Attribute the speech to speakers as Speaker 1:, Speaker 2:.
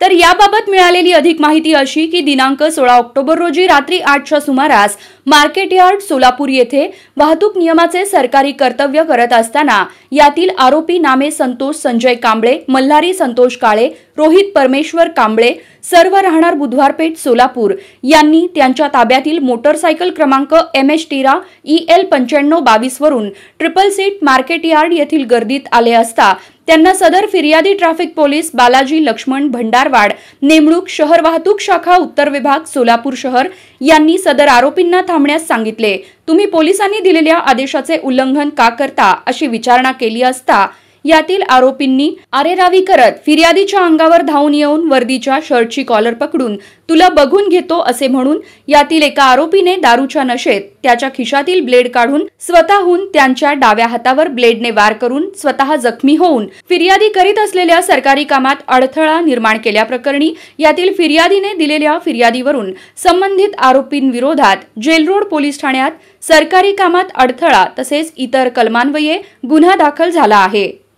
Speaker 1: तर याबाबत मिळालेली अधिक माहिती अशी की दिनांक सोळा ऑक्टोबर रोजी रात्री आठच्या सुमारास मार्केट यार्ड सोलापूर येथे वाहतूक नियमाचे सरकारी कर्तव्य करत असताना यातील आरोपी नामे संतोष संजय कांबळे मल्हारी संतोष काळे रोहित परमेश्वर कांबळे सर्व राहणार बुधवारपेठ सोलापूर यांनी त्यांच्या ताब्यातील मोटरसायकल क्रमांक एम एच ई एल पंच्याण्णव वरून ट्रिपल सीट मार्केट यार्ड येथील गर्दीत आले असता त्यांना सदर फिर्यादी ट्रॅफिक पोलीस बालाजी लक्ष्मण भंडारवाड नेमणूक शहर वाहतूक शाखा उत्तर विभाग सोलापूर शहर यांनी सदर आरोपींना थांबण्यास सांगितले तुम्ही पोलिसांनी दिलेल्या आदेशाचे उल्लंघन का करता अशी विचारणा केली असता यातील आरोपींनी आरेरावी करत फिर्यादीच्या अंगावर धावून येऊन वर्दीच्या शर्टची कॉलर पकडून तुला बघून घेतो असे म्हणून यातील एका आरोपीने दारूच्या नशेत त्याच्या खिशातील ब्लेड काढून स्वतःहून त्यांच्या डाव्या हातावर ब्लेडने वार करून स्वतः जखमी होऊन फिर्यादी करीत असलेल्या सरकारी कामात अडथळा निर्माण केल्याप्रकरणी यातील फिर्यादीने दिलेल्या फिर्यादीवरून संबंधित आरोपींविरोधात जेलरोड पोलीस ठाण्यात सरकारी कामात अडथळा तसेच इतर कलमान्वये गुन्हा दाखल झाला आहे